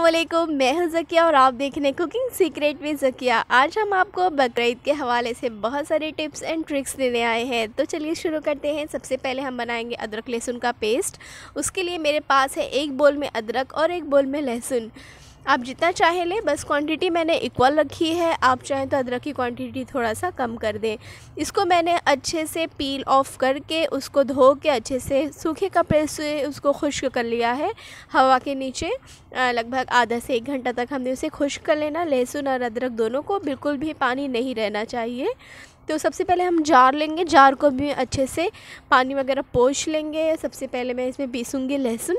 वालेकुम मैं हूं जकिया और आप देख रहे हैं कुकिंग सीक्रेट में जकिया आज हम आपको बकरीद के हवाले से बहुत सारे टिप्स एंड ट्रिक्स देने आए हैं तो चलिए शुरू करते हैं सबसे पहले हम बनाएंगे अदरक लहसुन का पेस्ट उसके लिए मेरे पास है एक बोल में अदरक और एक बोल में लहसुन आप जितना चाहे लें बस क्वांटिटी मैंने इक्वल रखी है आप चाहें तो अदरक की क्वांटिटी थोड़ा सा कम कर दें इसको मैंने अच्छे से पील ऑफ करके उसको धो के अच्छे से सूखे कपड़े से उसको खुश्क कर लिया है हवा के नीचे लगभग आधा से एक घंटा तक हमने उसे खुश्क कर लेना लहसुन और अदरक दोनों को बिल्कुल भी पानी नहीं रहना चाहिए तो सबसे पहले हम जार लेंगे जार को भी अच्छे से पानी वगैरह पोछ लेंगे सबसे पहले मैं इसमें पीसूँगी लहसुन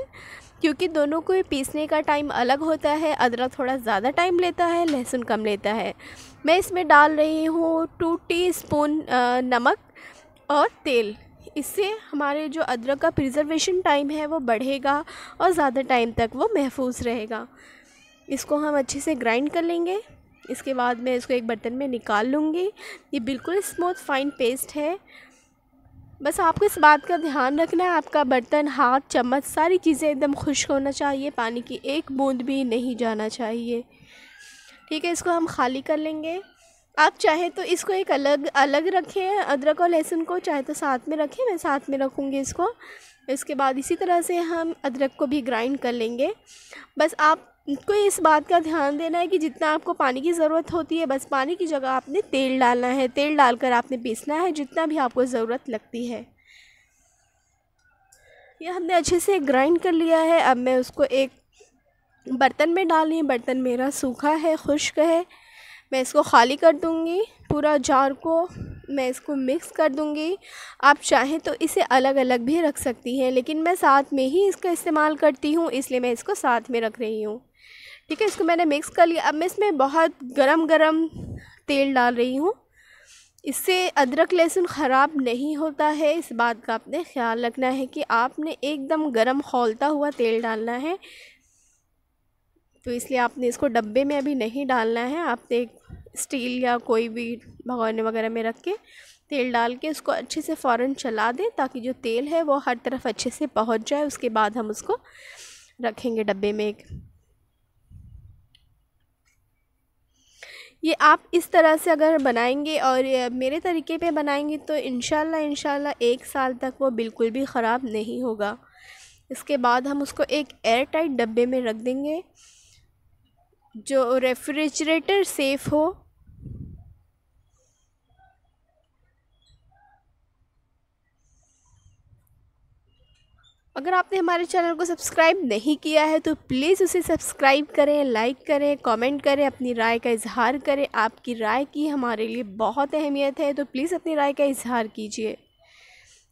क्योंकि दोनों को पीसने का टाइम अलग होता है अदरक थोड़ा ज़्यादा टाइम लेता है लहसुन कम लेता है मैं इसमें डाल रही हूँ टू टी स्पून नमक और तेल इससे हमारे जो अदरक का प्रिजर्वेशन टाइम है वो बढ़ेगा और ज़्यादा टाइम तक वो महफूज रहेगा इसको हम अच्छे से ग्राइंड कर लेंगे इसके बाद मैं इसको एक बर्तन में निकाल लूँगी ये बिल्कुल स्मूथ फाइन पेस्ट है बस आपको इस बात का ध्यान रखना है आपका बर्तन हाथ चम्मच सारी चीज़ें एकदम खुश्क होना चाहिए पानी की एक बूंद भी नहीं जाना चाहिए ठीक है इसको हम खाली कर लेंगे आप चाहे तो इसको एक अलग अलग रखें अदरक और लहसुन को चाहे तो साथ में रखें मैं साथ में रखूँगी इसको इसके बाद इसी तरह से हम अदरक को भी ग्राइंड कर लेंगे बस आप को इस बात का ध्यान देना है कि जितना आपको पानी की ज़रूरत होती है बस पानी की जगह आपने तेल डालना है तेल डालकर आपने पीसना है जितना भी आपको ज़रूरत लगती है यह हमने अच्छे से ग्राइंड कर लिया है अब मैं उसको एक बर्तन में डाल रही बर्तन मेरा सूखा है खुश्क है मैं इसको खाली कर दूँगी पूरा जार को मैं इसको मिक्स कर दूँगी आप चाहें तो इसे अलग अलग भी रख सकती हैं लेकिन मैं साथ में ही इसका इस्तेमाल करती हूँ इसलिए मैं इसको साथ में रख रही हूँ ठीक है इसको मैंने मिक्स कर लिया अब मैं इसमें बहुत गरम गरम तेल डाल रही हूँ इससे अदरक लहसुन ख़राब नहीं होता है इस बात का आपने ख्याल रखना है कि आपने एकदम गरम खोलता हुआ तेल डालना है तो इसलिए आपने इसको डब्बे में अभी नहीं डालना है आपने एक स्टील या कोई भी भगवान वगैरह में रख के तेल डाल के उसको अच्छे से फ़ौरन चला दें ताकि जो तेल है वो हर तरफ अच्छे से पहुंच जाए उसके बाद हम उसको रखेंगे डब्बे में एक ये आप इस तरह से अगर बनाएंगे और मेरे तरीके पे बनाएंगे तो इन शाला एक साल तक वो बिल्कुल भी ख़राब नहीं होगा इसके बाद हम उसको एक एयर टाइट डब्बे में रख देंगे जो रेफ्रिजरेटर सेफ़ हो अगर आपने हमारे चैनल को सब्सक्राइब नहीं किया है तो प्लीज़ उसे सब्सक्राइब करें लाइक करें कमेंट करें अपनी राय का इजहार करें आपकी राय की हमारे लिए बहुत अहमियत है तो प्लीज़ अपनी राय का इजहार कीजिए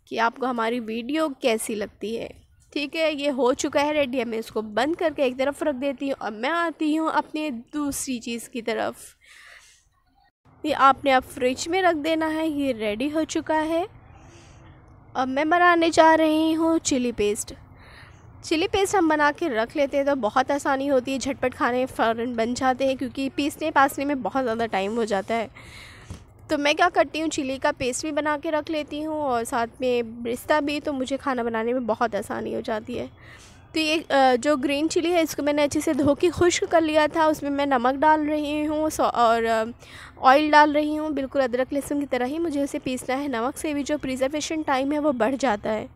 कि आपको हमारी वीडियो कैसी लगती है ठीक है ये हो चुका है रेडी मैं इसको बंद करके एक तरफ रख देती हूँ और मैं आती हूँ अपने दूसरी चीज़ की तरफ ये आपने अब आप फ्रिज में रख देना है ये रेडी हो चुका है अब मैं बनाने जा रही हूँ चिली पेस्ट चिली पेस्ट हम बना के रख लेते हैं तो बहुत आसानी होती है झटपट खाने फ़ौर बन जाते हैं क्योंकि पीसने पासने में बहुत ज़्यादा टाइम हो जाता है तो मैं क्या करती हूँ चिली का पेस्ट भी बना के रख लेती हूँ और साथ में रिश्ता भी तो मुझे खाना बनाने में बहुत आसानी हो जाती है तो ये जो ग्रीन चिली है इसको मैंने अच्छे से धो के खुश्क कर लिया था उसमें मैं नमक डाल रही हूँ और ऑयल डाल रही हूँ बिल्कुल अदरक लहसुन की तरह ही मुझे उसे पीसना है नमक से भी जो प्रिजर्वेशन टाइम है वो बढ़ जाता है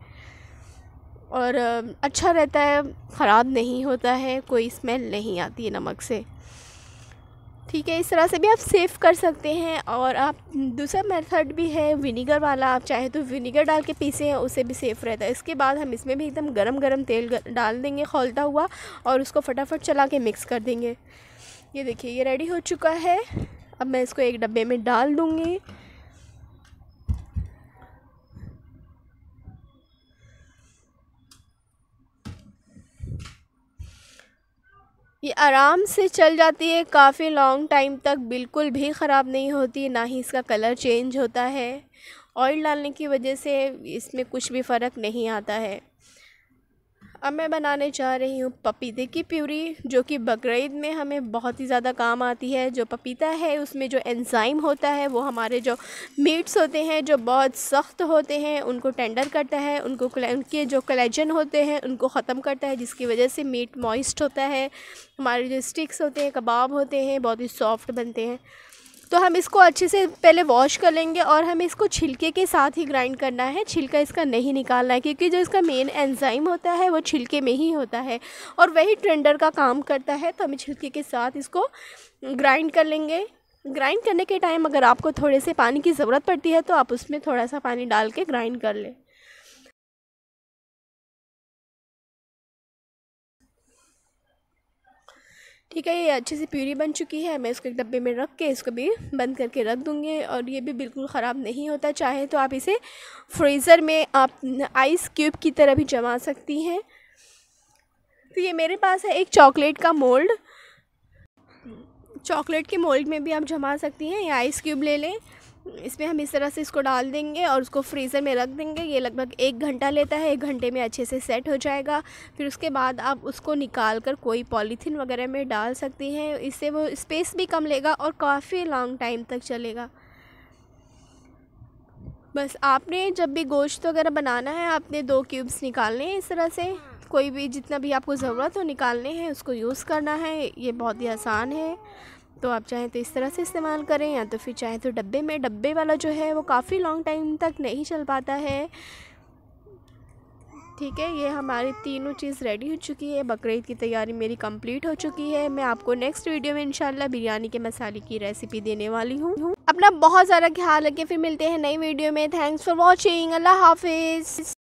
और अच्छा रहता है ख़राब नहीं होता है कोई स्मेल नहीं आती है नमक से ठीक है इस तरह से भी आप सेव कर सकते हैं और आप दूसरा मेथड भी है विनीगर वाला आप चाहे तो विनीगर डाल के पीसे हैं उससे भी सेफ़ रहता है इसके बाद हम इसमें भी एकदम गरम गरम तेल डाल देंगे खोलता हुआ और उसको फटाफट चला के मिक्स कर देंगे ये देखिए ये रेडी हो चुका है अब मैं इसको एक डब्बे में डाल दूँगी ये आराम से चल जाती है काफ़ी लॉन्ग टाइम तक बिल्कुल भी ख़राब नहीं होती ना ही इसका कलर चेंज होता है ऑयल डालने की वजह से इसमें कुछ भी फ़र्क नहीं आता है अब मैं बनाने जा रही हूँ पपीते की प्यूरी जो कि बकरीद में हमें बहुत ही ज़्यादा काम आती है जो पपीता है उसमें जो एंजाइम होता है वो हमारे जो मीट्स होते हैं जो बहुत सख्त होते हैं उनको टेंडर करता है उनको उनके जो कलेजन होते हैं उनको ख़त्म करता है जिसकी वजह से मीट मॉइस्ट होता है हमारे जो स्टिक्स होते हैं कबाब होते हैं बहुत ही सॉफ्ट बनते हैं तो हम इसको अच्छे से पहले वॉश कर लेंगे और हमें इसको छिलके के साथ ही ग्राइंड करना है छिलका इसका नहीं निकालना है क्योंकि जो इसका मेन एंजाइम होता है वो छिलके में ही होता है और वही ट्रेंडर का काम करता है तो हमें छिलके के साथ इसको ग्राइंड कर लेंगे ग्राइंड करने के टाइम अगर आपको थोड़े से पानी की ज़रूरत पड़ती है तो आप उसमें थोड़ा सा पानी डाल के ग्राइंड कर लें ठीक है ये अच्छे से प्यूरी बन चुकी है मैं इसको एक डब्बे में रख के इसको भी बंद करके रख दूँगी और ये भी बिल्कुल ख़राब नहीं होता चाहे तो आप इसे फ्रीज़र में आप आइस क्यूब की तरह भी जमा सकती हैं तो ये मेरे पास है एक चॉकलेट का मोल्ड चॉकलेट के मोल्ड में भी आप जमा सकती हैं या आइस क्यूब ले लें इसमें हम इस तरह से इसको डाल देंगे और उसको फ्रीज़र में रख देंगे ये लगभग एक घंटा लेता है एक घंटे में अच्छे से सेट हो जाएगा फिर उसके बाद आप उसको निकाल कर कोई पॉलीथीन वगैरह में डाल सकती हैं इससे वो स्पेस भी कम लेगा और काफ़ी लॉन्ग टाइम तक चलेगा बस आपने जब भी गोश्त वगैरह बनाना है आपने दो क्यूब्स निकालने हैं इस तरह से कोई भी जितना भी आपको ज़रूरत हो निकालने हैं उसको यूज़ करना है ये बहुत ही आसान है तो आप चाहें तो इस तरह से इस्तेमाल करें या तो फिर चाहे तो डब्बे में डब्बे वाला जो है वो काफ़ी लॉन्ग टाइम तक नहीं चल पाता है ठीक है ये हमारी तीनों चीज़ रेडी हो चुकी है बकरीद की तैयारी मेरी कंप्लीट हो चुकी है मैं आपको नेक्स्ट वीडियो में इनशाला बिरयानी के मसाले की रेसिपी देने वाली हूँ अपना बहुत ज़्यादा ख्याल रखें फिर मिलते हैं नई वीडियो में थैंक्स फॉर वॉचिंग अल्लाह हाफिज़